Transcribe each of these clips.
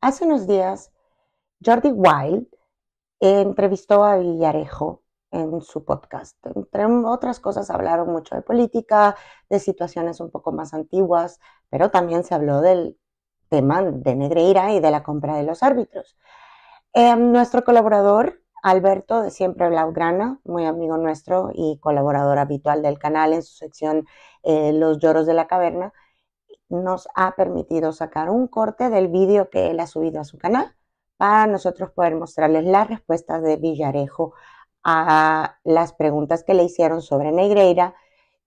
Hace unos días, Jordi Wild entrevistó a Villarejo en su podcast. Entre otras cosas, hablaron mucho de política, de situaciones un poco más antiguas, pero también se habló del tema de Negreira y de la compra de los árbitros. Em, nuestro colaborador, Alberto, de siempre Blaugrana, muy amigo nuestro y colaborador habitual del canal en su sección eh, Los Lloros de la Caverna, nos ha permitido sacar un corte del vídeo que él ha subido a su canal para nosotros poder mostrarles las respuestas de Villarejo a las preguntas que le hicieron sobre Negreira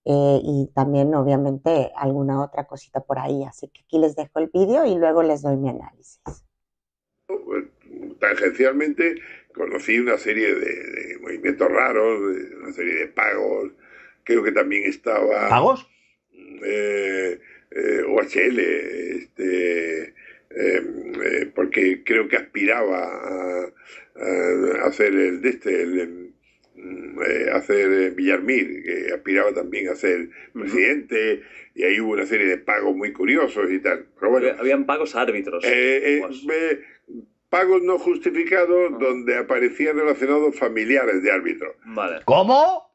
eh, y también obviamente alguna otra cosita por ahí. Así que aquí les dejo el vídeo y luego les doy mi análisis. Tangencialmente conocí una serie de, movimientos raros, una serie de pagos. Creo que también estaba... ¿Pagos? Mm, eh, eh, OHL, este, em, eh, porque creo que aspiraba a, hacer el de este, em, mm, hacer eh, Villarmir, que aspiraba también a ser presidente, y ahí hubo una serie de pagos muy curiosos y tal. Habían pagos a árbitros. pagos no justificados donde aparecían relacionados familiares de árbitros. ¿Cómo?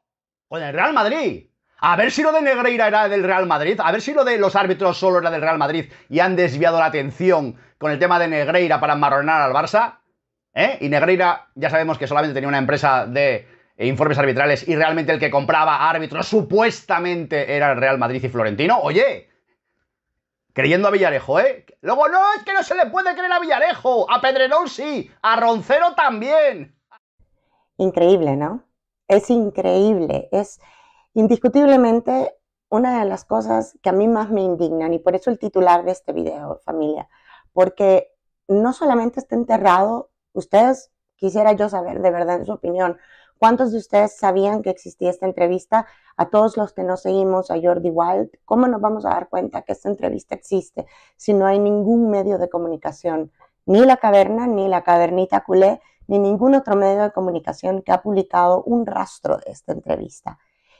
Con el Real Madrid. A ver si lo de Negreira era del Real Madrid, a ver si lo de los árbitros solo era del Real Madrid y han desviado la atención con el tema de Negreira para amarronar al Barça. ¿Eh? Y Negreira ya sabemos que solamente tenía una empresa de informes arbitrales y realmente el que compraba árbitros supuestamente era el Real Madrid y Florentino. Oye, creyendo a Villarejo, ¿eh? Luego, no, es que no se le puede creer a Villarejo, a Pedrenol sí, a Roncero también. Increíble, ¿no? Es increíble, es Indiscutiblemente, una de las cosas que a mí más me indignan, y por eso el titular de este video, familia, porque no solamente está enterrado, ustedes, quisiera yo saber de verdad en su opinión, ¿cuántos de ustedes sabían que existía esta entrevista? A todos los que no seguimos a Jordi Wild, ¿cómo nos vamos a dar cuenta que esta entrevista existe si no hay ningún medio de comunicación? Ni la caverna, ni la cavernita culé, ni ningún otro medio de comunicación que ha publicado un rastro de esta entrevista.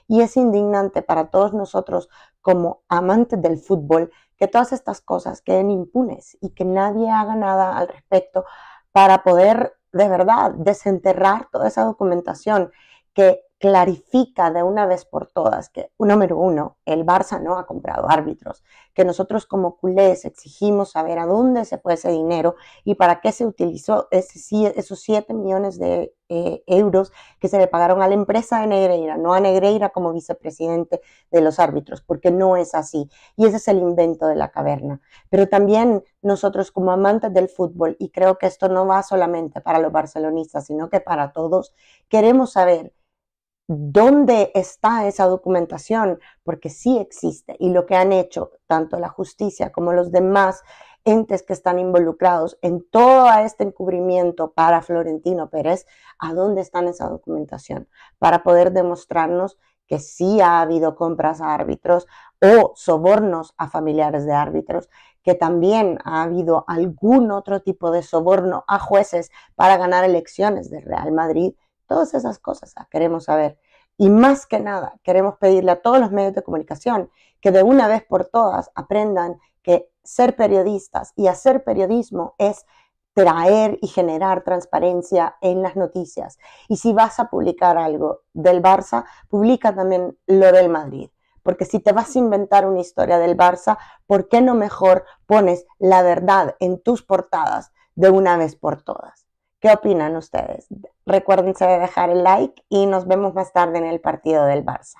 Y es indignante para todos nosotros como amantes del fútbol que todas estas cosas queden impunes y que nadie haga nada al respecto para poder de verdad desenterrar toda esa documentación que clarifica de una vez por todas que, número uno, el Barça no ha comprado árbitros, que nosotros como culés exigimos saber a dónde se fue ese dinero y para qué se utilizó esos 7 millones de eh, euros que se le pagaron a la empresa de Negreira, no a Negreira como vicepresidente de los árbitros, porque no es así. Y ese es el invento de la caverna. Pero también nosotros como amantes del fútbol, y creo que esto no va solamente para los barcelonistas, sino que para todos, queremos saber dónde está esa documentación, porque sí existe y lo que han hecho tanto la justicia como los demás entes que están involucrados en todo este encubrimiento para Florentino Pérez, a dónde están esa documentación para poder demostrarnos que sí ha habido compras a árbitros o sobornos a familiares de árbitros, que también ha habido algún otro tipo de soborno a jueces para ganar elecciones de Real Madrid Todas esas cosas ah, queremos saber. Y más que nada, queremos pedirle a todos los medios de comunicación que de una vez por todas aprendan que ser periodistas y hacer periodismo es traer y generar transparencia en las noticias. Y si vas a publicar algo del Barça, publica también lo del Madrid. Porque si te vas a inventar una historia del Barça, ¿por qué no mejor pones la verdad en tus portadas de una vez por todas? ¿Qué opinan ustedes? Recuerden de dejar el like y nos vemos más tarde en el partido del Barça.